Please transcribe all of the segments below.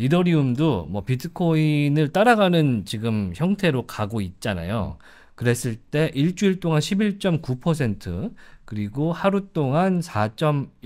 이더리움도 뭐 비트코인을 따라가는 지금 형태로 가고 있잖아요. 그랬을 때 일주일 동안 11.9% 그리고 하루 동안 4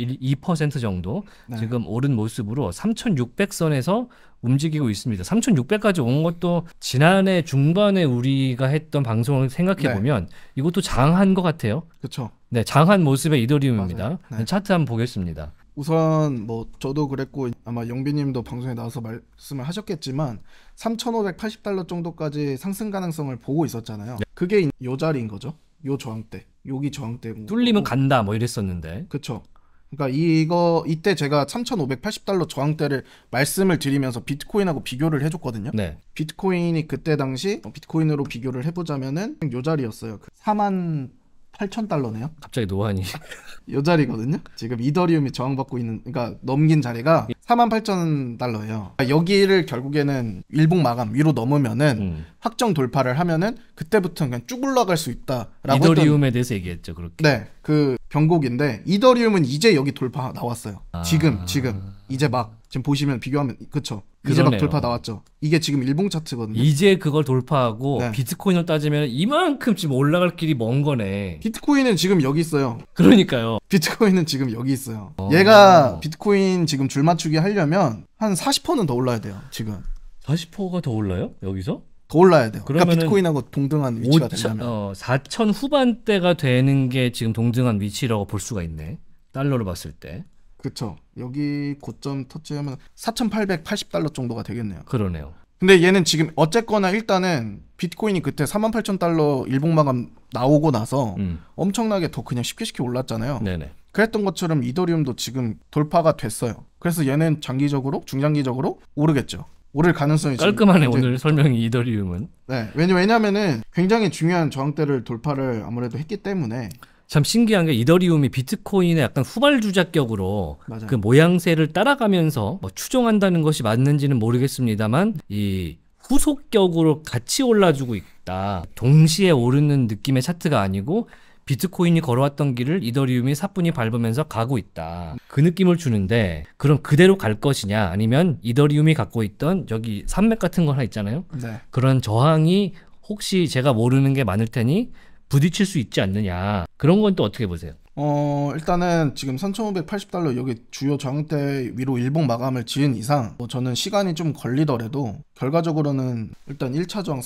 2 정도 네. 지금 오른 모습으로 3,600선에서 움직이고 있습니다. 3,600까지 온 것도 지난해 중반에 우리가 했던 방송을 생각해 네. 보면 네. 이것도 장한 것 같아요. 그렇죠. 네, 장한 모습의 이더리움입니다. 네. 네. 차트 한번 보겠습니다. 우선 뭐 저도 그랬고 아마 영빈님도 방송에 나와서 말씀을 하셨겠지만 3,580달러 정도까지 상승 가능성을 보고 있었잖아요. 네. 그게 요 자리인 거죠. 요 저항 때, 여기 저항 대 뭐 뚫리면 뭐. 간다 뭐 이랬었는데. 그렇죠. 그러니까 이거 이때 제가 3,580달러 저항때를 말씀을 드리면서 비트코인하고 비교를 해줬거든요. 네. 비트코인이 그때 당시 비트코인으로 비교를 해보자면은 요 자리였어요. 4만 그 8천 달러네요. 갑자기 노안이. 요 자리거든요. 지금 이더리움이 저항받고 있는, 그러니까 넘긴 자리가 4만 8천 달러예요. 그러니까 여기를 결국에는 일봉 마감 위로 넘으면은 음. 확정 돌파를 하면은 그때부터 그냥 쭉 올라갈 수 있다라고. 이더리움에 했던, 대해서 얘기했죠, 그렇게. 네, 그 변곡인데 이더리움은 이제 여기 돌파 나왔어요. 아... 지금, 지금, 이제 막. 지금 보시면 비교하면 그쵸 이제 그러네요. 막 돌파 나왔죠. 이게 지금 일봉 차트거든요. 이제 그걸 돌파하고 네. 비트코인을 따지면 이만큼 지금 올라갈 길이 먼 거네. 비트코인은 지금 여기 있어요. 그러니까요. 비트코인은 지금 여기 있어요. 어... 얘가 비트코인 지금 줄 맞추기 하려면 한 40%는 더 올라야 돼요. 지금. 40%가 더 올라요? 여기서? 더 올라야 돼요. 그러니까 비트코인하고 동등한 위치가 5천, 되려면 어, 4천 후반대가 되는 게 지금 동등한 위치라고 볼 수가 있네. 달러로 봤을 때. 그렇죠 여기 고점 터치하면 4,880달러 정도가 되겠네요. 그러네요. 근데 얘는 지금 어쨌거나 일단은 비트코인이 그때 48,000달러 일봉 마감 나오고 나서 음. 엄청나게 더 그냥 쉽게 쉽게 올랐잖아요. 네네. 그랬던 것처럼 이더리움도 지금 돌파가 됐어요. 그래서 얘는 장기적으로 중장기적으로 오르겠죠. 오를 가능성이 깔끔하네 오늘 설명이 이더리움은. 네. 왜냐 왜냐면은 굉장히 중요한 저항대를 돌파를 아무래도 했기 때문에 참 신기한 게 이더리움이 비트코인의 약간 후발주자격으로 맞아요. 그 모양새를 따라가면서 뭐 추종한다는 것이 맞는지는 모르겠습니다만 이 후속격으로 같이 올라주고 있다. 동시에 오르는 느낌의 차트가 아니고 비트코인이 걸어왔던 길을 이더리움이 사뿐히 밟으면서 가고 있다. 그 느낌을 주는데 그럼 그대로 갈 것이냐 아니면 이더리움이 갖고 있던 여기 산맥 같은 거 하나 있잖아요. 네. 그런 저항이 혹시 제가 모르는 게 많을 테니 부딪힐 수 있지 않느냐 그런 건 또 어떻게 보세요? 어 일단은 지금 3,580달러 여기 주요 저항대 위로 일봉 마감을 지은 이상 뭐 저는 시간이 좀 걸리더라도 결과적으로는 일단 1차 저항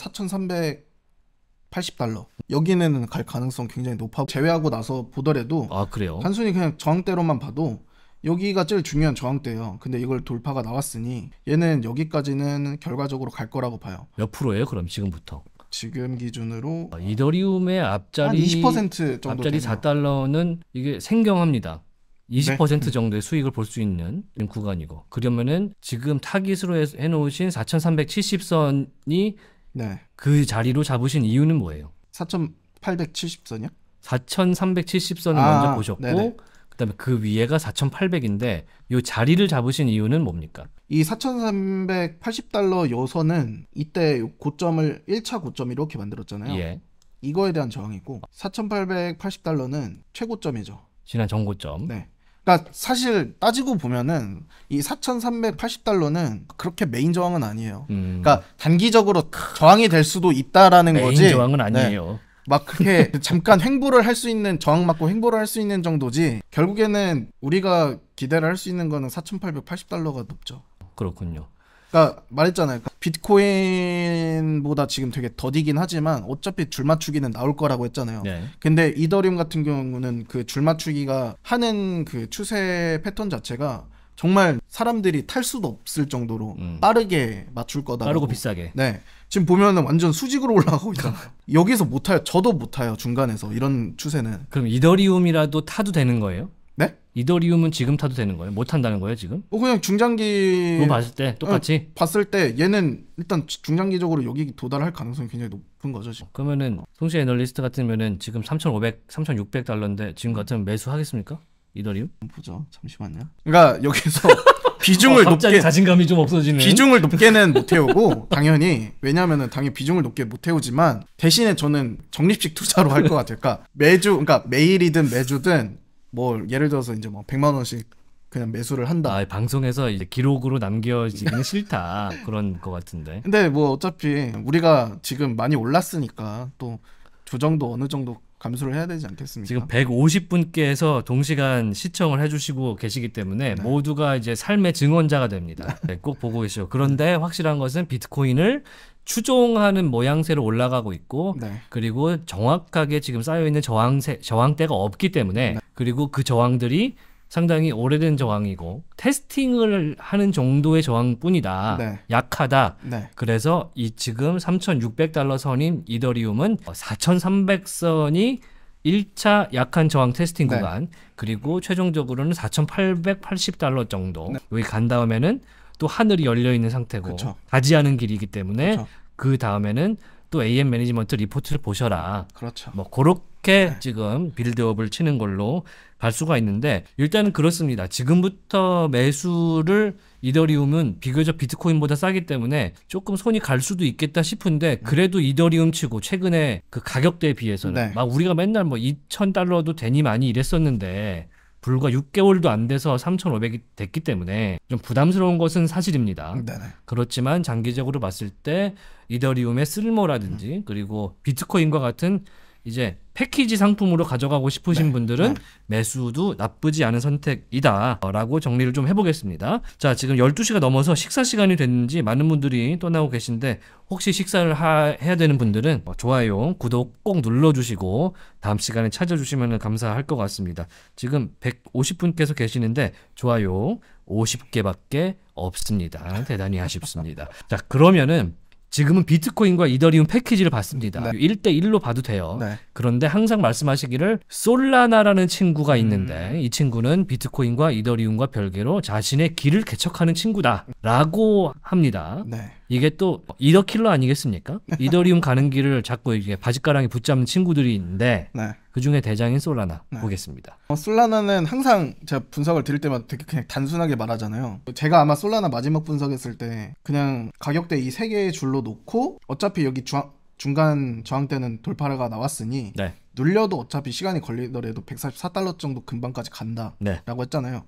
4,380달러 여기는 갈 가능성 굉장히 높아 제외하고 나서 보더라도 아 그래요? 단순히 그냥 저항대로만 봐도 여기가 제일 중요한 저항대예요. 근데 이걸 돌파가 나왔으니 얘는 여기까지는 결과적으로 갈 거라고 봐요. 몇 프로예요? 그럼 지금부터? 지금 기준으로 아, 이더리움의 앞자리 20% 정도 앞자리 되네요. 4달러는 이게 생경합니다. 20% 네. 정도의 수익을 볼 수 있는 구간이고 그러면은 지금 타깃으로 해놓으신 4,370선이 네. 그 자리로 잡으신 이유는 뭐예요? 4,870선이요? 4,370선을 아, 먼저 보셨고 네네. 그다음에 그 위에가 4,800인데 이 자리를 잡으신 이유는 뭡니까? 이 4,380달러 요선은 이때 고점을 1차 고점 이렇게 만들었잖아요. 예. 이거에 대한 저항이고 4,880달러는 최고점이죠. 지난 전고점. 네. 그러니까 사실 따지고 보면은 이 4,380달러는 그렇게 메인 저항은 아니에요. 음. 그러니까 단기적으로 저항이 될 수도 있다라는 메인 거지. 메인 저항은 아니에요. 네. 막 그렇게 잠깐 횡보를 할 수 있는 저항 맞고 횡보를 할 수 있는 정도지 결국에는 우리가 기대를 할 수 있는 거는 4,880달러가 높죠. 그렇군요. 그러니까 말했잖아요. 그러니까 비트코인보다 지금 되게 더디긴 하지만 어차피 줄 맞추기는 나올 거라고 했잖아요. 네. 근데 이더리움 같은 경우는 그 줄 맞추기가 하는 그 추세 패턴 자체가 정말 사람들이 탈 수도 없을 정도로 음. 빠르게 맞출 거다. 빠르고 비싸게. 네. 지금 보면은 완전 수직으로 올라가고 있잖아요. 그러니까. 여기서 못 타요. 저도 못 타요. 중간에서 이런 추세는. 그럼 이더리움이라도 타도 되는 거예요? 네? 이더리움은 지금 타도 되는 거예요? 못 탄다는 거예요, 지금? 어, 그냥 중장기. 봤을 때 똑같이? 네, 봤을 때 얘는 일단 중장기적으로 여기 도달할 가능성이 굉장히 높은 거죠, 지금. 어, 그러면은, 송시 애널리스트 같으면은 지금 3,500, 3,600달러인데 지금 같으면 매수하겠습니까? 이더리움? 보죠. 잠시만요. 그러니까 여기서 비중을 어, 높게 자신감이 좀 없어지는 비중을 높게는 못 태우고 당연히 왜냐면은 당연히 비중을 높게 못 태우지만 대신에 저는 적립식 투자로 할 것 같아요. 그러니까 매주 그러니까 매일이든 매주든 뭐 예를 들어서 이제 뭐 100만 원씩 그냥 매수를 한다. 아, 방송에서 이제 기록으로 남겨지기는 싫다 그런 것 같은데. 근데 뭐 어차피 우리가 지금 많이 올랐으니까 또 조정도 어느 정도 감수를 해야 되지 않겠습니까? 지금 150분께서 동시간 시청을 해주시고 계시기 때문에 네. 모두가 이제 삶의 증언자가 됩니다. 네, 네 꼭 보고 계시죠. 그런데 확실한 것은 비트코인을 추종하는 모양새로 올라가고 있고 네. 그리고 정확하게 지금 쌓여 있는 저항세 저항대가 없기 때문에 네. 그리고 그 저항들이 상당히 오래된 저항이고 테스팅을 하는 정도의 저항뿐이다. 네. 약하다. 네. 그래서 이 지금 3,600달러 선인 이더리움은 4,300선이 1차 약한 저항 테스팅 네. 구간 네. 그리고 최종적으로는 4,880달러 정도 네. 여기 간 다음에는 또 하늘이 열려 있는 상태고 그쵸. 가지 않은 길이기 때문에 그 다음에는 또 AM 매니지먼트 리포트를 보셔라. 그렇죠. 뭐 그렇게 이렇게 지금 빌드업을 치는 걸로 갈 수가 있는데 일단은 그렇습니다. 지금부터 매수를 이더리움은 비교적 비트코인보다 싸기 때문에 조금 손이 갈 수도 있겠다 싶은데 그래도 이더리움 치고 최근에 그 가격대에 비해서는 네. 막 우리가 맨날 뭐 2,000달러도 되니 많이 이랬었는데 불과 6개월도 안 돼서 3,500이 됐기 때문에 좀 부담스러운 것은 사실입니다. 네네. 그렇지만 장기적으로 봤을 때 이더리움의 쓸모라든지 음. 그리고 비트코인과 같은 이제 패키지 상품으로 가져가고 싶으신 네. 분들은 네. 매수도 나쁘지 않은 선택이다 라고 정리를 좀 해보겠습니다 자 지금 12시가 넘어서 식사 시간이 됐는지 많은 분들이 떠나고 계신데 혹시 식사를 하, 해야 되는 분들은 뭐 좋아요 구독 꼭 눌러주시고 다음 시간에 찾아주시면 감사할 것 같습니다 지금 150분께서 계시는데 좋아요 50개밖에 없습니다 대단히 아쉽습니다 자 그러면은 지금은 비트코인과 이더리움 패키지를 받습니다. 네. 1대1로 봐도 돼요. 네. 그런데 항상 말씀하시기를 솔라나라는 친구가 음. 있는데 음. 이 친구는 비트코인과 이더리움과 별개로 자신의 길을 개척하는 친구다라고 합니다. 네. 이게 또 이더킬러 아니겠습니까? 이더리움 가는 길을 자꾸 이게 바짓가랑이 붙잡는 친구들이 있는데 네. 그 중에 대장인 솔라나 네. 보겠습니다. 어, 솔라나는 항상 제가 분석을 드릴 때마다 되게 그냥 단순하게 말하잖아요. 제가 아마 솔라나 마지막 분석했을 때 그냥 가격대 이 세 개의 줄로 놓고 어차피 여기 중앙 중간 저항 때는 돌파가 나왔으니 네. 눌려도 어차피 시간이 걸리더라도 144달러 정도 금방까지 간다라고 네. 했잖아요.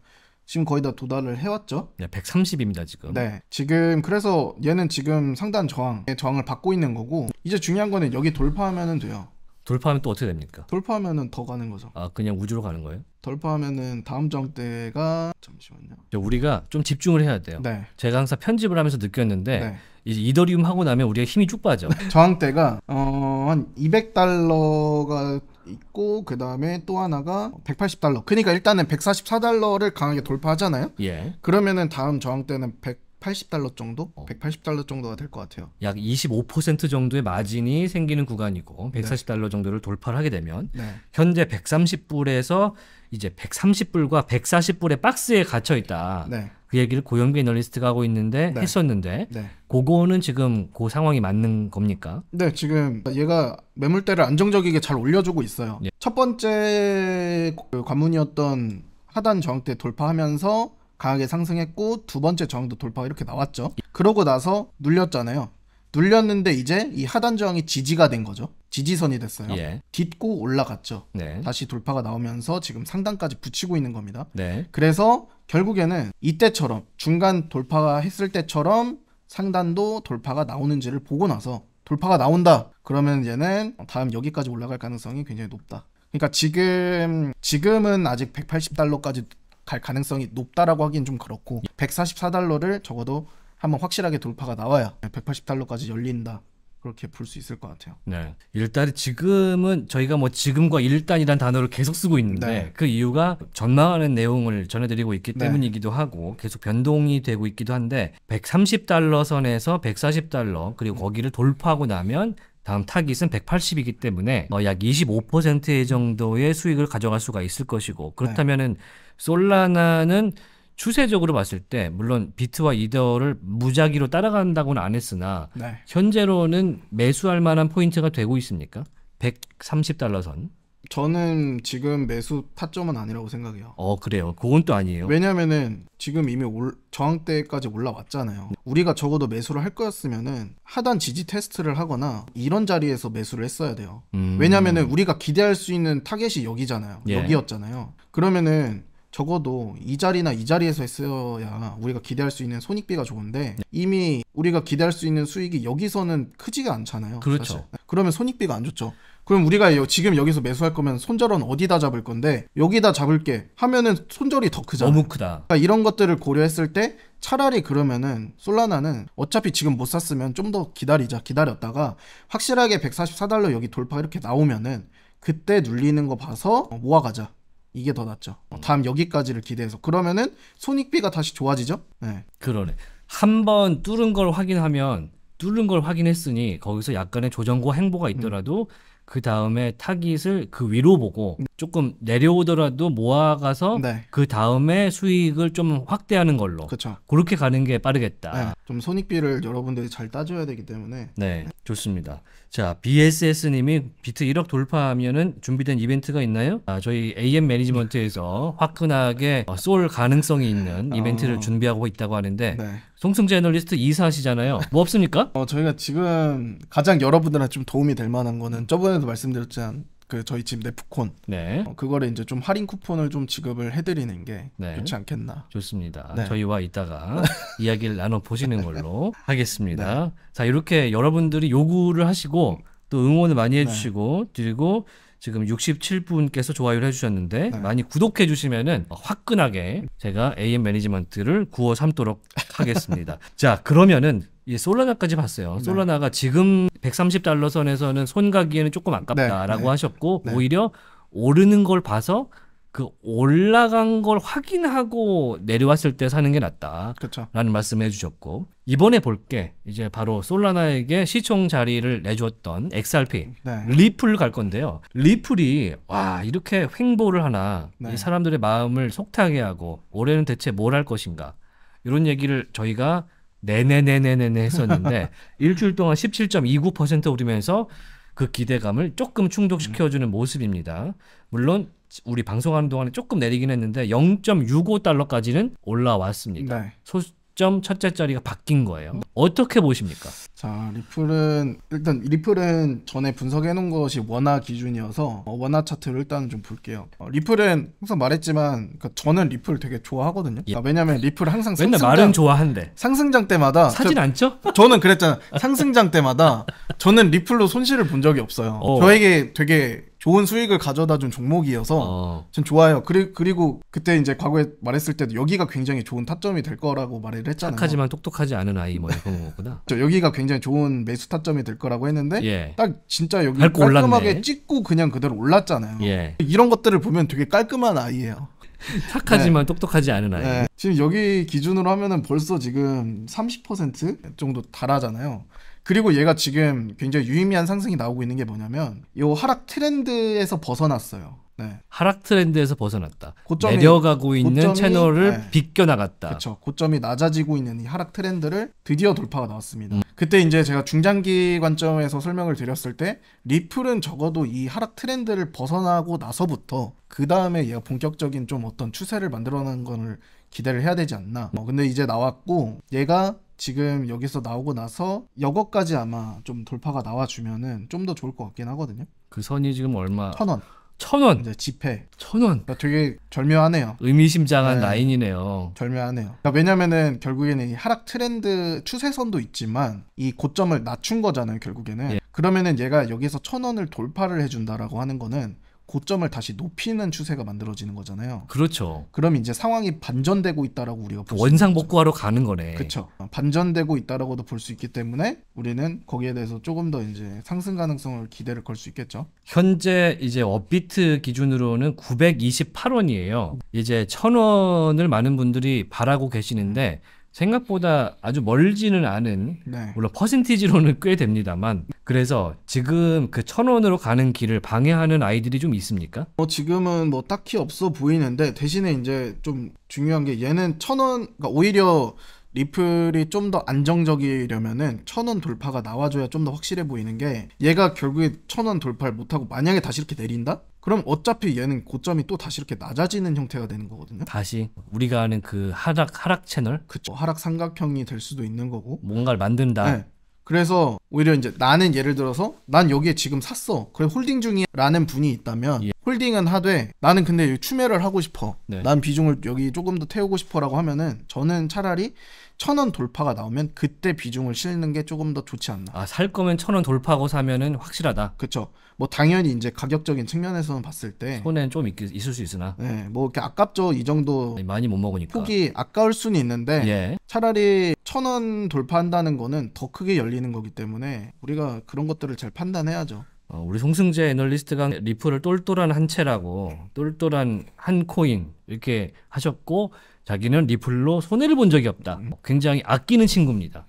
지금 거의 다 도달을 해왔죠. 네, 130입니다 지금. 네, 지금 그래서 얘는 지금 상단 저항, 저항을 받고 있는 거고 이제 중요한 거는 여기 돌파하면 돼요. 돌파하면 또 어떻게 됩니까? 돌파하면은 더 가는 거죠. 아 그냥 우주로 가는 거예요? 돌파하면은 다음 정대가 잠시만요. 우리가 좀 집중을 해야 돼요. 네. 제가 항상 편집을 하면서 느꼈는데 네. 이제 이더리움 하고 나면 우리가 힘이 쭉 빠져. 저항대가 어한 200달러가 있고 그 다음에 또 하나가 180달러. 그러니까 일단은 144달러를 강하게 돌파하잖아요. 예. 그러면은 다음 저항대는 100 180달러 정도? 어. 180달러 정도가 될 것 같아요. 약 25% 정도의 마진이 생기는 구간이고 140달러 네. 정도를 돌파를 하게 되면 네. 현재 130불에서 이제 130불과 140불의 박스에 갇혀 있다. 네. 그 얘기를 고영빈 애널리스트가 하고 있는데 네. 했었는데 네. 그거는 지금 그 상황이 맞는 겁니까? 네, 지금 얘가 매물대를 안정적이게 잘 올려주고 있어요. 예. 첫 번째 그 관문이었던 하단 저항대 돌파하면서 강하게 상승했고 두 번째 저항도 돌파 이렇게 나왔죠. 그러고 나서 눌렸잖아요. 눌렸는데 이제 이 하단 저항이 지지가 된 거죠. 지지선이 됐어요. 예. 딛고 올라갔죠. 네. 다시 돌파가 나오면서 지금 상단까지 붙이고 있는 겁니다. 네. 그래서 결국에는 이때처럼 중간 돌파가 했을 때처럼 상단도 돌파가 나오는지를 보고 나서 돌파가 나온다. 그러면 얘는 다음 여기까지 올라갈 가능성이 굉장히 높다. 그러니까 지금 지금은 아직 180달러까지 갈 가능성이 높다라고 하긴 좀 그렇고 144달러를 적어도 한번 확실하게 돌파가 나와야 180달러까지 열린다. 그렇게 볼 수 있을 것 같아요. 네. 일단 지금은 저희가 뭐 지금과 일단이란 단어를 계속 쓰고 있는데 네. 그 이유가 전망하는 내용을 전해드리고 있기 네. 때문이기도 하고 계속 변동이 되고 있기도 한데 130달러 선에서 140달러 그리고 거기를 돌파하고 나면 다음 타깃은 180이기 때문에 어, 약25% 정도의 수익을 가져갈 수가 있을 것이고 네. 그렇다면은 네. 솔라나는 추세적으로 봤을 때 물론 비트와 이더를 무작위로 따라간다고는 안 했으나 네. 현재로는 매수할 만한 포인트가 되고 있습니까? 130달러 선. 저는 지금 매수 타점은 아니라고 생각해요. 어 그래요. 그건 또 아니에요. 왜냐면은 지금 이미 올, 저항대까지 올라왔잖아요. 우리가 적어도 매수를 할 거였으면은 하단 지지 테스트를 하거나 이런 자리에서 매수를 했어야 돼요. 음. 왜냐면은 우리가 기대할 수 있는 타겟이 여기잖아요. 예. 여기였잖아요. 그러면은 적어도 이 자리나 이 자리에서 했어야 우리가 기대할 수 있는 손익비가 좋은데 이미 우리가 기대할 수 있는 수익이 여기서는 크지가 않잖아요. 그렇죠. 사실. 그러면 손익비가 안 좋죠. 그럼 우리가 지금 여기서 매수할 거면 손절은 어디다 잡을 건데 여기다 잡을게 하면은 손절이 더 크잖아. 너무 크다. 그러니까 이런 것들을 고려했을 때 차라리 그러면은 솔라나는 어차피 지금 못 샀으면 좀 더 기다리자 기다렸다가 확실하게 144달러 여기 돌파 이렇게 나오면은 그때 눌리는 거 봐서 모아가자. 이게 더 낫죠. 어, 음. 다음 여기까지를 기대해서 그러면은 손익비가 다시 좋아지죠. 네. 그러네. 한 번 뚫은 걸 확인하면 뚫은 걸 확인했으니 거기서 약간의 조정과 행보가 있더라도 음. 그 다음에 타깃을 그 위로 보고 조금 내려오더라도 모아가서 네. 그 다음에 수익을 좀 확대하는 걸로 그쵸. 그렇게 가는 게 빠르겠다. 네. 좀 손익비를 여러분들이 잘 따져야 되기 때문에 네 좋습니다. 자 BSS님이 비트 1억 돌파하면은 준비된 이벤트가 있나요? 아, 저희 AM 매니지먼트에서 화끈하게 어, 쏠 가능성이 있는 아. 이벤트를 어... 준비하고 있다고 하는데 네. 송승재 애널리스트 이사시잖아요. 뭐 없습니까? 어, 저희가 지금 가장 여러분들한테 좀 도움이 될 만한 거는 저번에도 말씀드렸지만 그 저희 집 네프콘 네. 어, 그거를 이제 좀 할인 쿠폰을 좀 지급을 해드리는 게 네. 좋지 않겠나 좋습니다 네. 저희와 이따가 이야기를 나눠 보시는 걸로 하겠습니다 네. 자 이렇게 여러분들이 요구를 하시고 또 응원을 많이 네. 해주시고 그리고 지금 67분께서 좋아요를 해주셨는데 네. 많이 구독해 주시면은 화끈하게 제가 AM 매니지먼트를 구워 삼도록 하겠습니다. 자 그러면은 이 솔라나까지 봤어요. 네. 솔라나가 지금 130달러 선에서는 손 가기에는 조금 네. 아깝다라고 네. 하셨고 네. 오히려 오르는 걸 봐서 그 올라간 걸 확인하고 내려왔을 때 사는 게 낫다라는 그렇죠. 말씀해 주셨고 이번에 볼게 이제 바로 솔라나에게 시총 자리를 내주었던 XRP 네. 리플 갈 건데요. 리플이 와 이렇게 횡보를 하나 네. 이 사람들의 마음을 속타게 하고 올해는 대체 뭘 할 것인가 이런 얘기를 저희가 네네네네네네 했었는데 일주일 동안 17.29% 오르면서 그 기대감을 조금 충족시켜주는 모습입니다. 물론 우리 방송하는 동안에 조금 내리긴 했는데 0.65달러까지는 올라왔습니다. 네. 소수점 첫째 자리가 바뀐 거예요. 어떻게 보십니까? 자, 리플은 일단 리플은 전에 분석해 놓은 것이 원화 기준이어서 어, 원화 차트를 일단 좀 볼게요. 어, 리플은 항상 말했지만 그러니까 저는 리플 되게 좋아하거든요. 예. 아, 왜냐면 리플 항상 상승장, 맨날 말은 좋아한데 상승장 때마다 사진 저, 않 저는 그랬잖아. 상승장 때마다 저는 리플로 손실을 본 적이 없어요. 어. 저에게 되게 좋은 수익을 가져다 준 종목이어서 어. 전 좋아요. 그리, 그리고 그때 이제 과거에 말했을 때도 여기가 굉장히 좋은 타점이 될 거라고 말을 했잖아요. 하지만 똑똑하지 않은 아이 뭐 이런 거구나. 저 여기가 굉장히 좋은 매수 타점이 될 거라고 했는데 예. 딱 진짜 여기 깔끔하게 올랐네. 찍고 그냥 그대로 올랐잖아요. 예. 이런 것들을 보면 되게 깔끔한 아이예요. 착하지만 네. 똑똑하지 않은 아이. 네. 지금 여기 기준으로 하면은 벌써 지금 30% 정도 달하잖아요. 그리고 얘가 지금 굉장히 유의미한 상승이 나오고 있는 게 뭐냐면 이 하락 트렌드에서 벗어났어요. 네. 하락 트렌드에서 벗어났다. 고점이, 내려가고 있는 고점이, 채널을 네. 비껴나갔다. 그렇죠. 고점이 낮아지고 있는 이 하락 트렌드를 드디어 돌파가 나왔습니다. 음. 그때 이제 제가 중장기 관점에서 설명을 드렸을 때 리플은 적어도 이 하락 트렌드를 벗어나고 나서부터 그 다음에 얘가 본격적인 좀 어떤 추세를 만들어 놓은 거를 기대를 해야 되지 않나. 어, 근데 이제 나왔고 얘가 지금 여기서 나오고 나서 여거까지 아마 좀 돌파가 나와주면은 좀 더 좋을 것 같긴 하거든요. 그 선이 지금 얼마? 천 원. 천 원. 이제 지폐. 천 원. 그러니까 되게 절묘하네요. 의미심장한 네. 라인이네요. 절묘하네요. 그러니까 왜냐면은 결국에는 이 하락 트렌드 추세선도 있지만 이 고점을 낮춘 거잖아요. 결국에는. 예. 그러면은 얘가 여기서 천 원을 돌파를 해준다라고 하는 거는 고점을 다시 높이는 추세가 만들어지는 거잖아요. 그렇죠. 그럼 이제 상황이 반전되고 있다라고 우리가 그 원상복구하러 가는 거네. 그렇죠. 반전되고 있다라고도 볼 수 있기 때문에 우리는 거기에 대해서 조금 더 이제 상승 가능성을 기대를 걸 수 있겠죠. 현재 이제 업비트 기준으로는 928원이에요. 이제 1000원을 많은 분들이 바라고 계시는데 음. 생각보다 아주 멀지는 않은 네. 물론 퍼센티지로는 꽤 됩니다만 그래서 지금 그천 원으로 가는 길을 방해하는 아이들이 좀 있습니까? 어, 지금은 뭐 딱히 없어 보이는데 대신에 이제 좀 중요한 게 얘는 천 원, 그러니까 오히려 리플이 좀 더 안정적이려면은 천원 돌파가 나와줘야 좀 더 확실해 보이는 게 얘가 결국에 천원 돌파를 못하고 만약에 다시 이렇게 내린다? 그럼 어차피 얘는 고점이 또 다시 이렇게 낮아지는 형태가 되는 거거든요. 다시 우리가 아는 그 하락 하락 채널. 그쵸. 하락 삼각형이 될 수도 있는 거고. 뭔가를 만든다. 네. 그래서 오히려 이제 나는 예를 들어서 난 여기에 지금 샀어. 그래 홀딩 중이라는 분이 있다면 예. 홀딩은 하되 나는 근데 추매를 하고 싶어. 네. 난 비중을 여기 조금 더 태우고 싶어라고 하면은 저는 차라리 천원 돌파가 나오면 그때 비중을 실는 게 조금 더 좋지 않나. 아, 살 거면 천원 돌파하고 사면은 확실하다. 그렇죠. 뭐 당연히 이제 가격적인 측면에서는 봤을 때 손해는 좀 있, 있을 수 있으나. 네, 뭐 이렇게 아깝죠. 이 정도 많이 못 먹으니까. 폭이 아까울 수는 있는데 예. 차라리 천원 돌파한다는 거는 더 크게 열리는 거기 때문에 우리가 그런 것들을 잘 판단해야죠. 어, 우리 송승재 애널리스트가 리플을 똘똘한 한 채라고 똘똘한 한 코인 이렇게 하셨고 자기는 리플로 손해를 본 적이 없다. 음. 굉장히 아끼는 친구입니다.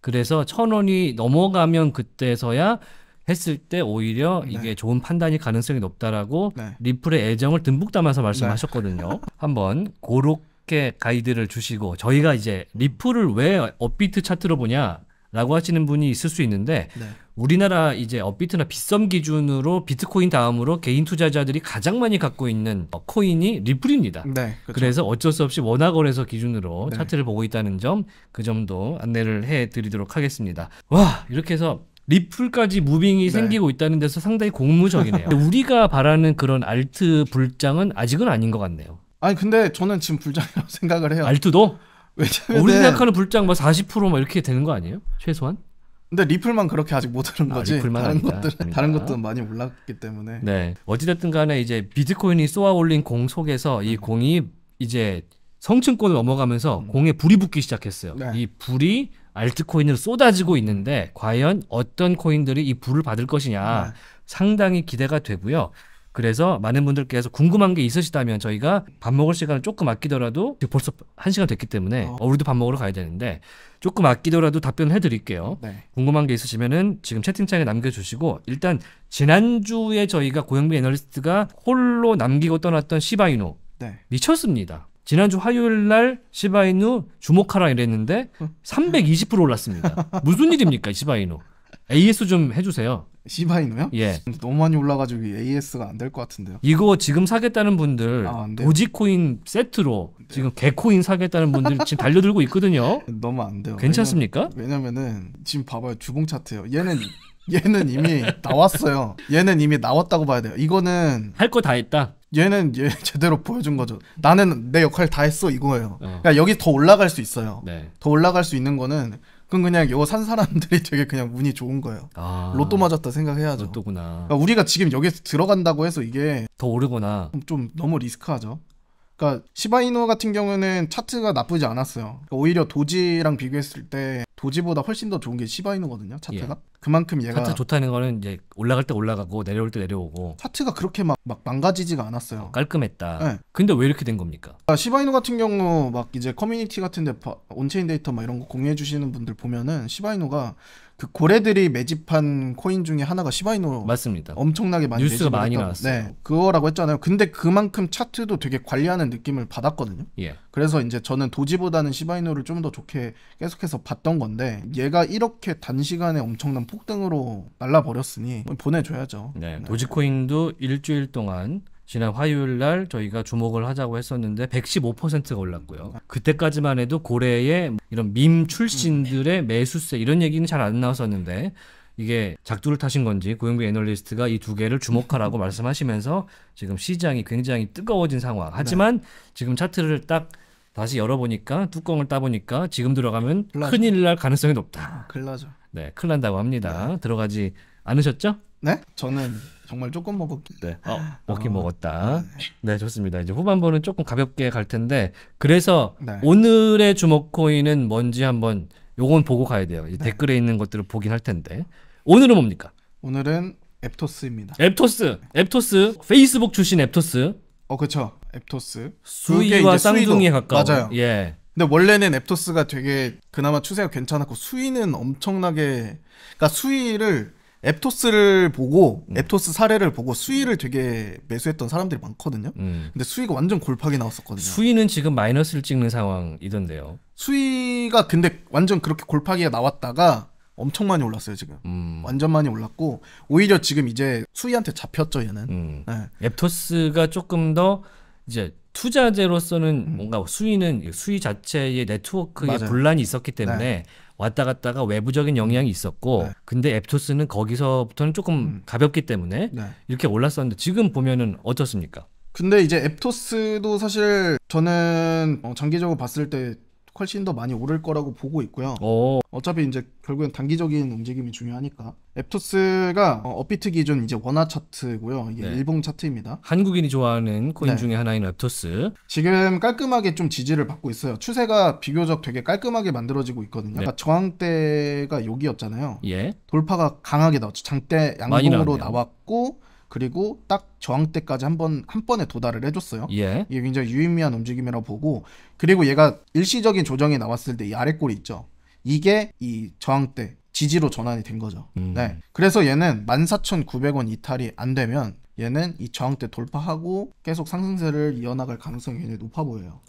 그래서 천 원이 넘어가면 그때서야 했을 때 오히려 이게 네. 좋은 판단이 가능성이 높다라고 네. 리플의 애정을 듬뿍 담아서 말씀하셨거든요. 네. 한번 그렇게 가이드를 주시고 저희가 이제 리플을 왜 업비트 차트로 보냐 라고 하시는 분이 있을 수 있는데 네. 우리나라 이제 업비트나 빗썸 기준으로 비트코인 다음으로 개인 투자자들이 가장 많이 갖고 있는 코인이 리플입니다. 네, 그렇죠. 그래서 어쩔 수 없이 원화 거래소 기준으로 네. 차트를 보고 있다는 점 그 점도 안내를 해 드리도록 하겠습니다. 와, 이렇게 해서 리플까지 무빙이 네. 생기고 있다는 데서 상당히 공무적이네요. 우리가 바라는 그런 알트 불장은 아직은 아닌 것 같네요. 아니 근데 저는 지금 불장이라고 생각을 해요. 알트도? 왜냐면 우리 생각하는 불장 막 40%막 이렇게 되는 거 아니에요? 최소한? 근데 리플만 그렇게 아직 못 하는 아, 거지. 아, 다른 것들 그러니까. 다른 것들은 많이 올랐기 때문에. 네. 어찌됐든 간에 이제 비트코인이 쏘아 올린 공 속에서 이 공이 이제 성층권을 넘어가면서 음. 공에 불이 붙기 시작했어요. 네. 이 불이 알트코인으로 쏟아지고 있는데 과연 어떤 코인들이 이 불을 받을 것이냐 네. 상당히 기대가 되고요. 그래서 많은 분들께서 궁금한 게 있으시다면 저희가 밥 먹을 시간을 조금 아끼더라도 벌써 한 시간 됐기 때문에 어. 어. 우리도 밥 먹으러 가야 되는데 조금 아끼더라도 답변을 해드릴게요. 네. 궁금한 게 있으시면은 지금 채팅창에 남겨주시고 일단 지난주에 저희가 고영민 애널리스트가 홀로 남기고 떠났던 시바이노 네. 미쳤습니다. 지난주 화요일 날 시바이누 주목하라 이랬는데 320% 음. 올랐습니다. 무슨 일입니까 시바이누? AS 좀 해주세요. 시바이노요? 예. 너무 많이 올라가지고 AS가 안 될 것 같은데요. 이거 지금 사겠다는 분들 아, 도지코인 세트로 네. 지금 개코인 사겠다는 분들 지금 달려들고 있거든요. 너무 안 돼요. 괜찮습니까? 왜냐면, 은 지금 봐봐요 주봉 차트예요. 얘는 얘는 이미 나왔어요. 얘는 이미 나왔다고 봐야 돼요. 이거는 할 거 다 했다. 얘는 얘 제대로 보여준 거죠. 나는 내 역할 다 했어 이거예요. 어. 그러니까 여기 더 올라갈 수 있어요. 네. 더 올라갈 수 있는 거는 그건 그냥 이산 사람들이 되게 그냥 운이 좋은 거예요. 아, 로또 맞았다 생각해야죠. 로또구나. 그러니까 우리가 지금 여기서 들어간다고 해서 이게 더 오르거나 좀 너무 리스크하죠. 그러니까 시바이노 같은 경우는 차트가 나쁘지 않았어요. 그러니까 오히려 도지랑 비교했을 때 도지보다 훨씬 더 좋은 게 시바이노거든요. 차트가 예. 그만큼 얘가 차트 좋다는 거는 이제 올라갈 때 올라가고 내려올 때 내려오고 차트가 그렇게 막, 막 망가지지가 않았어요. 어, 깔끔했다. 네. 근데 왜 이렇게 된 겁니까? 아, 그러니까 시바이노 같은 경우 막 이제 커뮤니티 같은데 온체인 데이터 막 이런 거 공유해 주시는 분들 보면은 시바이노가 그 고래들이 매집한 코인 중에 하나가 시바이노 맞습니다. 엄청나게 많이 뉴스가 많이 나왔어요. 네, 그거라고 했잖아요. 근데 그만큼 차트도 되게 관리하는 느낌을 받았거든요. 예. 그래서 이제 저는 도지보다는 시바이노를 좀 더 좋게 계속해서 봤던 건데 얘가 이렇게 단시간에 엄청난 폭등으로 날라버렸으니 보내줘야죠. 네, 네. 도지코인도 일주일 동안 지난 화요일 날 저희가 주목을 하자고 했었는데 115%가 올랐고요. 그때까지만 해도 고래의 이런 밈 출신들의 매수세 이런 얘기는 잘 안 나왔었는데 이게 작두를 타신 건지 고영배 애널리스트가 이 두 개를 주목하라고 말씀하시면서 지금 시장이 굉장히 뜨거워진 상황. 하지만 네. 지금 차트를 딱 다시 열어보니까 뚜껑을 따보니까 지금 들어가면 큰일 날 가능성이 높다. 큰일 나죠. 네, 큰일 난다고 합니다. 네. 들어가지 않으셨죠? 네? 저는 정말 조금 먹었길래 네. 어, 아. 먹긴 어. 먹었다. 네. 네 좋습니다. 이제 후반부는 조금 가볍게 갈 텐데 그래서 네. 오늘의 주목 코인은 뭔지 한번 요건 보고 가야 돼요. 네. 댓글에 있는 것들을 보긴 할 텐데 오늘은 뭡니까? 오늘은 앱토스입니다. 앱토스, 앱토스 페이스북 출신 앱토스. 어 그렇죠. 앱토스 수위와 쌍둥이에 가까운. 맞아요. 예. 근데 원래는 앱토스가 되게 그나마 추세가 괜찮았고 수위는 엄청나게 그러니까 수위를 앱토스를 보고 음. 앱토스 사례를 보고 수위를 되게 매수했던 사람들이 많거든요. 음. 근데 수위가 완전 골팍이 나왔었거든요. 수위는 지금 마이너스를 찍는 상황이던데요. 수위가 근데 완전 그렇게 골파기가 나왔다가 엄청 많이 올랐어요 지금. 음. 완전 많이 올랐고 오히려 지금 이제 수위한테 잡혔죠 얘는. 음. 네. 앱토스가 조금 더 이제 투자재로서는 음. 뭔가 수위는 수위 자체의 네트워크에 맞아요. 분란이 있었기 때문에 네. 왔다 갔다가 외부적인 영향이 있었고 네. 근데 앱토스는 거기서부터는 조금 음. 가볍기 때문에 네. 이렇게 올랐었는데 지금 보면은 어떻습니까? 근데 이제 앱토스도 사실 저는 어, 장기적으로 봤을 때 훨씬 더 많이 오를 거라고 보고 있고요. 오. 어. 어차피 이제 결국엔 단기적인 움직임이 중요하니까. 앱토스가 어, 업비트 기준 이제 원화 차트고요. 이게 네. 일봉 차트입니다. 한국인이 좋아하는 코인 네. 중에 하나인 앱토스. 지금 깔끔하게 좀 지지를 받고 있어요. 추세가 비교적 되게 깔끔하게 만들어지고 있거든요. 네. 그러니까 저항대가 여기였잖아요. 예. 돌파가 강하게 나왔죠. 장대 양봉으로 나왔고 그리고 딱저항때까지한번한 번에 도달을 해줬어요. 예. 이게 굉장히 유의미한 움직임이라고 보고 그리고 얘가 일시적인 조정이 나왔을 때 이 아래 꼴이 있죠. 이게 이저항때 지지로 전환이 된 거죠. 음. 네. 그래서 얘는 14,900원 이탈이 안 되면 얘는 이저항때 돌파하고 계속 상승세를 이어나갈 가능성이 굉장히 높아 보여요.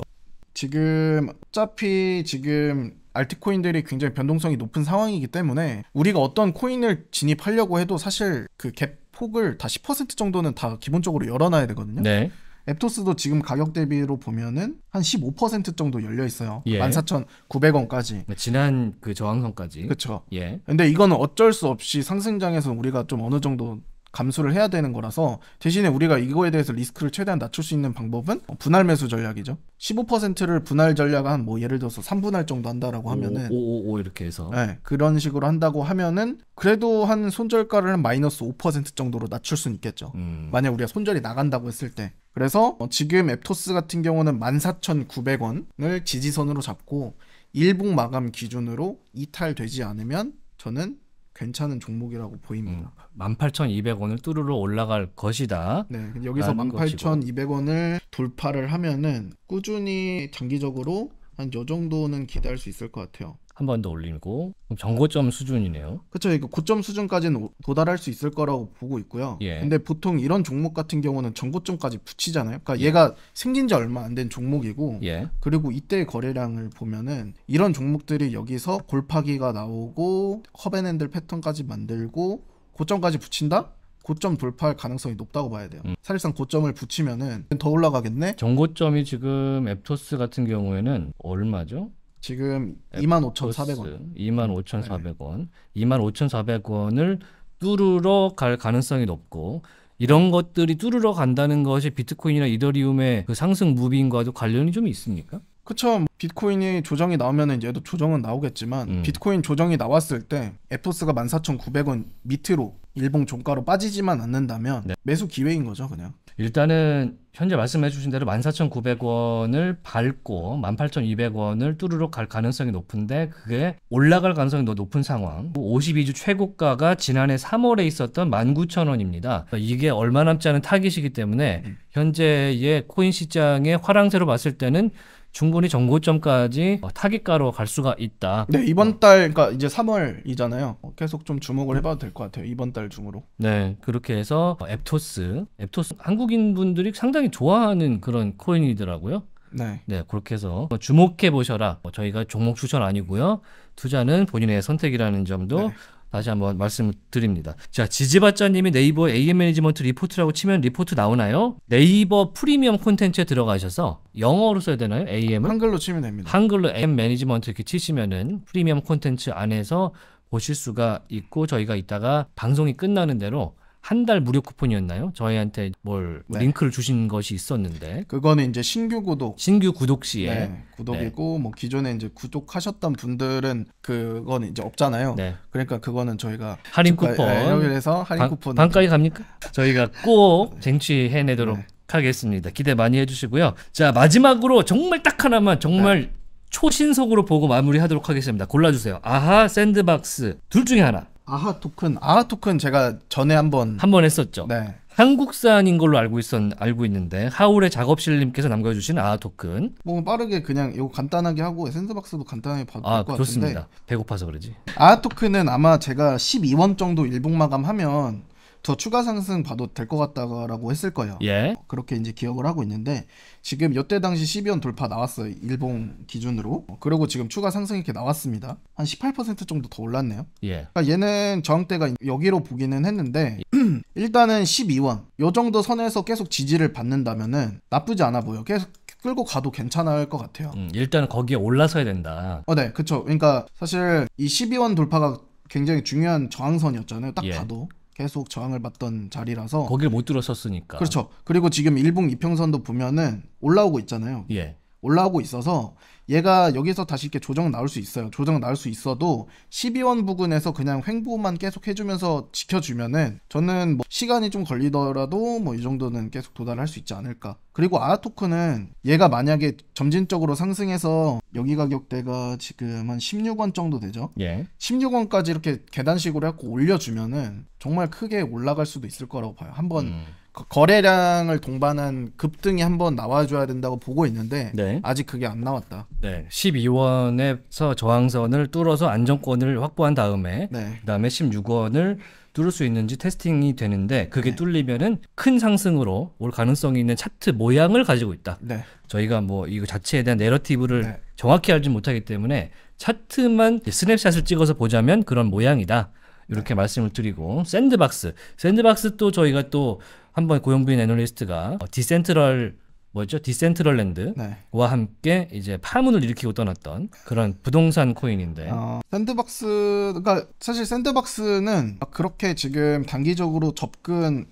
지금 어차피 지금 알트코인들이 굉장히 변동성이 높은 상황이기 때문에 우리가 어떤 코인을 진입하려고 해도 사실 그갭 폭을 다10% 정도는 다 기본적으로 열어놔야 되거든요. 네. 앱토스도 지금 가격 대비로 보면은 한15% 정도 열려 있어요. 예. 14,900원까지. 지난 그 저항선까지. 그렇죠. 예. 근데 이거는 어쩔 수 없이 상승장에서 우리가 좀 어느 정도 감수를 해야 되는 거라서 대신에 우리가 이거에 대해서 리스크를 최대한 낮출 수 있는 방법은 뭐 분할 매수 전략이죠. 15%를 분할 전략한 뭐 예를 들어서 3분할 정도 한다라고 하면은 555 이렇게 해서 네, 그런 식으로 한다고 하면은 그래도 한 손절가를 마이너스 5% 정도로 낮출 수는 있겠죠. 음. 만약 우리가 손절이 나간다고 했을 때 그래서 어, 지금 앱토스 같은 경우는 14,900원을 지지선으로 잡고 일봉 마감 기준으로 이탈되지 않으면 저는 괜찮은 종목이라고 보입니다. 음, 18,200원을 뚜루루 올라갈 것이다. 네, 여기서 18,200원을 돌파를 하면은 꾸준히 장기적으로 한 요 정도는 기대할 수 있을 것 같아요. 한번더 올리고 정고점 수준이네요. 그렇죠. 그러 고점 수준까지는 도달할 수 있을 거라고 보고 있고요. 예. 근데 보통 이런 종목 같은 경우는 정고점까지 붙이잖아요. 그러니까 예. 얘가 생긴 지 얼마 안 된 종목이고 예. 그리고 이때 거래량을 보면은 이런 종목들이 여기서 골파기가 나오고 허벤핸들 패턴까지 만들고 고점까지 붙인다? 고점 돌파할 가능성이 높다고 봐야 돼요. 음. 사실상 고점을 붙이면은 더 올라가겠네. 정고점이 지금 앱토스 같은 경우에는 얼마죠? 지금 25,400원. 25,400원. 네. 25,400원을 뚫으러 갈 가능성이 높고 이런 것들이 뚫으러 간다는 것이 비트코인이나 이더리움의 그 상승 무빙과도 관련이 좀 있습니까? 그쵸. 비트코인이 조정이 나오면 이제 얘도 조정은 나오겠지만 음. 비트코인 조정이 나왔을 때 에포스가 14,900원 밑으로 일봉 종가로 빠지지만 않는다면 네. 매수 기회인 거죠, 그냥. 일단은 현재 말씀해 주신 대로 14,900원을 밟고 18,200원을 뚫으러 갈 가능성이 높은데 그게 올라갈 가능성이 더 높은 상황. 52주 최고가가 지난해 3월에 있었던 19,000원입니다. 그러니까 이게 얼마 남지 않은 타깃이기 때문에 음. 현재의 코인 시장의 화랑새로 봤을 때는 충분히 정고점까지 어, 타깃가로 갈 수가 있다. 네 이번 어. 달 그러니까 이제 3월이잖아요. 어, 계속 좀 주목을 해봐도 될 것 같아요. 이번 달 중으로. 네 그렇게 해서 앱토스, 앱토스 한국인 분들이 상당히 좋아하는 그런 코인이더라고요. 네. 네, 그렇게 해서 주목해 보셔라. 저희가 종목 추천 아니고요. 투자는 본인의 선택이라는 점도 네. 다시 한번 말씀드립니다. 자, 지지받자님이 네이버 AM 매니지먼트 리포트라고 치면 리포트 나오나요? 네이버 프리미엄 콘텐츠에 들어가셔서 영어로 써야 되나요? AM을? 한글로 치면 됩니다. 한글로 AM 매니지먼트 이렇게 치시면은 프리미엄 콘텐츠 안에서 보실 수가 있고 저희가 이따가 방송이 끝나는 대로 한달 무료 쿠폰이었나요? 저희한테 뭘 네. 링크를 주신 것이 있었는데 그거는 이제 신규 구독 신규 구독 시에 네, 구독이고 뭐 기존에 이제 구독하셨던 분들은 그건 이제 없잖아요. 네. 그러니까 그거는 저희가 할인 저가, 쿠폰 네, 에서 할인 방, 쿠폰 반가에 갑니까? 저희가 꼭 네. 쟁취해내도록 네. 하겠습니다. 기대 많이 해주시고요. 자 마지막으로 정말 딱 하나만 정말 초신속으로 보고 마무리하도록 하겠습니다. 골라주세요. 아하, 샌드박스 둘 중에 하나. 아하 토큰 아하 토큰 제가 전에 한번 한 번 했었죠. 네. 한국산인 걸로 알고 있었 알고 있는데 하울의 작업실님께서 남겨주신 아하 토큰. 뭐 빠르게 그냥 이거 간단하게 하고 센서박스도 간단하게 봐도 아, 될것 같은데. 아 그렇습니다. 배고파서 그러지. 아하 토큰은 아마 제가 12원 정도 일봉 마감하면 더 추가 상승 봐도 될 것 같다라고 했을 거예요. 예. 그렇게 이제 기억을 하고 있는데 지금 이때 당시 12원 돌파 나왔어요. 일본 기준으로. 그리고 지금 추가 상승 이렇게 나왔습니다. 한 18% 정도 더 올랐네요. 예. 그러니까 얘는 저항대가 여기로 보기는 했는데 일단은 12원 요 정도 선에서 계속 지지를 받는다면은 나쁘지 않아 보여. 계속 끌고 가도 괜찮을 것 같아요. 음, 일단은 거기에 올라서야 된다. 어, 네, 그렇죠. 그러니까 사실 이 12원 돌파가 굉장히 중요한 저항선이었잖아요. 딱 예. 봐도. 계속 저항을 받던 자리라서 거길 못 들었었으니까. 그렇죠. 그리고 지금 일봉 이평선도 보면은 올라오고 있잖아요. 예. 올라오고 있어서 얘가 여기서 다시 이렇게 조정 나올 수 있어요. 조정 나올 수 있어도 12원 부근에서 그냥 횡보만 계속 해주면서 지켜주면은 저는 뭐 시간이 좀 걸리더라도 뭐 이 정도는 계속 도달할 수 있지 않을까. 그리고 아토크는 얘가 만약에 점진적으로 상승해서 여기 가격대가 지금 한 16원 정도 되죠. 예. 16원까지 이렇게 계단식으로 해갖고 올려주면은 정말 크게 올라갈 수도 있을 거라고 봐요. 한번 음. 거래량을 동반한 급등이 한번 나와줘야 된다고 보고 있는데 네. 아직 그게 안 나왔다. 네, 12원에서 저항선을 뚫어서 안정권을 확보한 다음에 네. 그다음에 16원을 뚫을 수 있는지 테스팅이 되는데 그게 네. 뚫리면은 큰 상승으로 올 가능성이 있는 차트 모양을 가지고 있다. 네. 저희가 뭐 이거 자체에 대한 내러티브를 네. 정확히 알지 못하기 때문에 차트만 스냅샷을 찍어서 보자면 그런 모양이다. 이렇게 말씀을 드리고 샌드박스 샌드박스 또 저희가 또 한번 고용부인 애널리스트가 어, 디센트럴 뭐죠 디센트럴랜드와 네. 함께 이제 파문을 일으키고 떠났던 그런 부동산 코인인데 어, 샌드박스가 그러니까 사실 샌드박스는 그렇게 지금 단기적으로 접근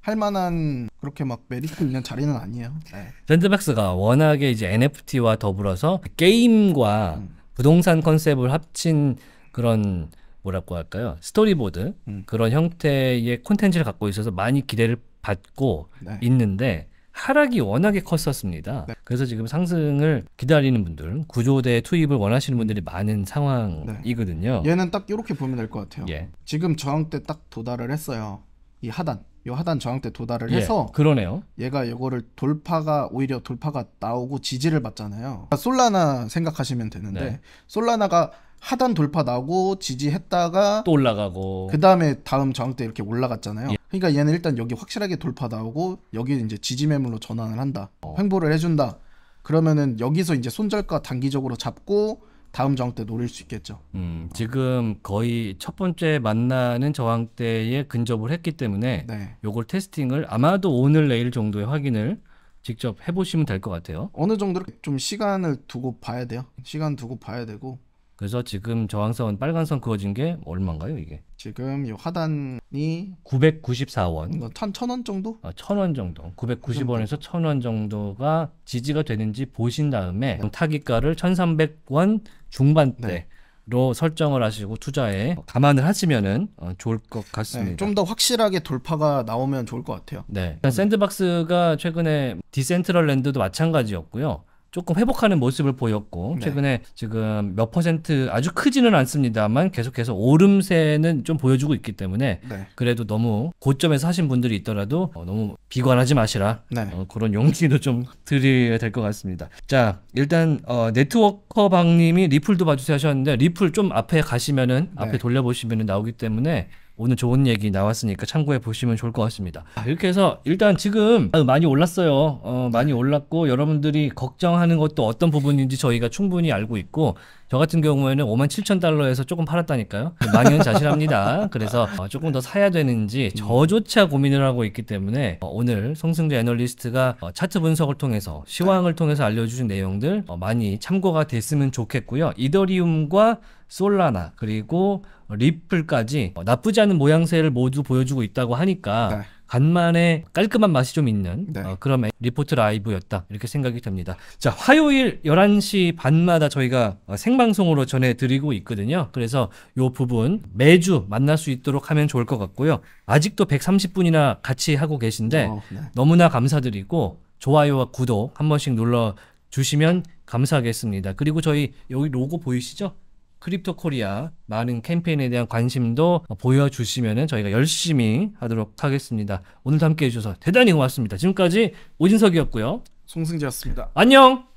할 만한 그렇게 막 메리트 있는 자리는 아니에요. 네. 샌드박스가 워낙에 이제 NFT와 더불어서 게임과 음. 부동산 컨셉을 합친 그런 뭐라고 할까요? 스토리보드 음. 그런 형태의 콘텐츠를 갖고 있어서 많이 기대를 받고 네. 있는데 하락이 워낙에 컸었습니다. 네. 그래서 지금 상승을 기다리는 분들, 구조대 투입을 원하시는 분들이 많은 상황이거든요. 네. 얘는 딱 이렇게 보면 될 것 같아요. 예. 지금 저항 때딱 도달을 했어요. 이 하단. 요 하단 저항대 도달을 예, 해서 그러네요. 얘가 요거를 돌파가 오히려 돌파가 나오고 지지를 받잖아요. 그러니까 솔라나 생각하시면 되는데 네. 솔라나가 하단 돌파 나고 지지했다가 또 올라가고 그 다음에 다음 저항대 이렇게 올라갔잖아요. 예. 그러니까 얘는 일단 여기 확실하게 돌파 나오고 여기 이제 지지 매물로 전환을 한다. 어. 횡보를 해준다. 그러면은 여기서 이제 손절과 단기적으로 잡고 다음 저항 때 노릴 수 있겠죠. 음, 지금 거의 첫 번째 만나는 저항 때에 근접을 했기 때문에 네. 요걸 테스팅을 아마도 오늘 내일 정도에 확인을 직접 해보시면 될 것 같아요. 어느 정도로 좀 시간을 두고 봐야 돼요. 시간 두고 봐야 되고. 그래서 지금 저항선 빨간선 그어진 게 얼마인가요 이게? 지금 요 하단이 994원. 뭐 천, 천원 정도? 아, 천원 정도. 990원에서 천원 정도가 지지가 되는지 보신 다음에 네. 타깃가를 1300원 중반 대로 네. 설정을 하시고 투자에 감안을 하시면은 어, 좋을 것 같습니다. 네, 좀더 확실하게 돌파가 나오면 좋을 것 같아요. 네. 일단 샌드박스가 최근에 디센트럴랜드도 마찬가지였고요. 조금 회복하는 모습을 보였고 네. 최근에 네. 지금 몇 퍼센트 아주 크지는 않습니다만 계속해서 오름세는 좀 보여주고 있기 때문에 네. 그래도 너무 고점에서 하신 분들이 있더라도 어, 너무 비관하지 마시라 네. 어, 그런 용기도 좀 드려야 될 것 같습니다. 자 일단 어, 네트워커 방님이 리플도 봐주세요 하셨는데 리플 좀 앞에 가시면은 앞에 네. 돌려보시면 나오기 때문에 오늘 좋은 얘기 나왔으니까 참고해 보시면 좋을 것 같습니다. 아, 이렇게 해서 일단 지금 많이 올랐어요. 어, 많이 올랐고 여러분들이 걱정하는 것도 어떤 부분인지 저희가 충분히 알고 있고 저 같은 경우에는 5만 7천 달러에서 조금 팔았다니까요. 망연자실합니다. 그래서 어, 조금 더 사야 되는지 저조차 고민을 하고 있기 때문에 어, 오늘 성승재 애널리스트가 어, 차트 분석을 통해서 시황을 통해서 알려주신 내용들 많이 참고가 됐으면 좋겠고요. 이더리움과 솔라나 그리고 리플까지 나쁘지 않은 모양새를 모두 보여주고 있다고 하니까 네. 간만에 깔끔한 맛이 좀 있는 네. 어, 그런 리포트 라이브였다 이렇게 생각이 됩니다. 자 화요일 11시 반마다 저희가 어, 생방송으로 전해드리고 있거든요. 그래서 요 부분 매주 만날 수 있도록 하면 좋을 것 같고요. 아직도 130분이나 같이 하고 계신데 어, 네. 너무나 감사드리고 좋아요와 구독 한 번씩 눌러 주시면 감사하겠습니다. 그리고 저희 여기 로고 보이시죠? 크립토 코리아 많은 캠페인에 대한 관심도 보여주시면 저희가 열심히 하도록 하겠습니다. 오늘도 함께 해주셔서 대단히 고맙습니다. 지금까지 오진석이었고요. 송승재였습니다. 안녕!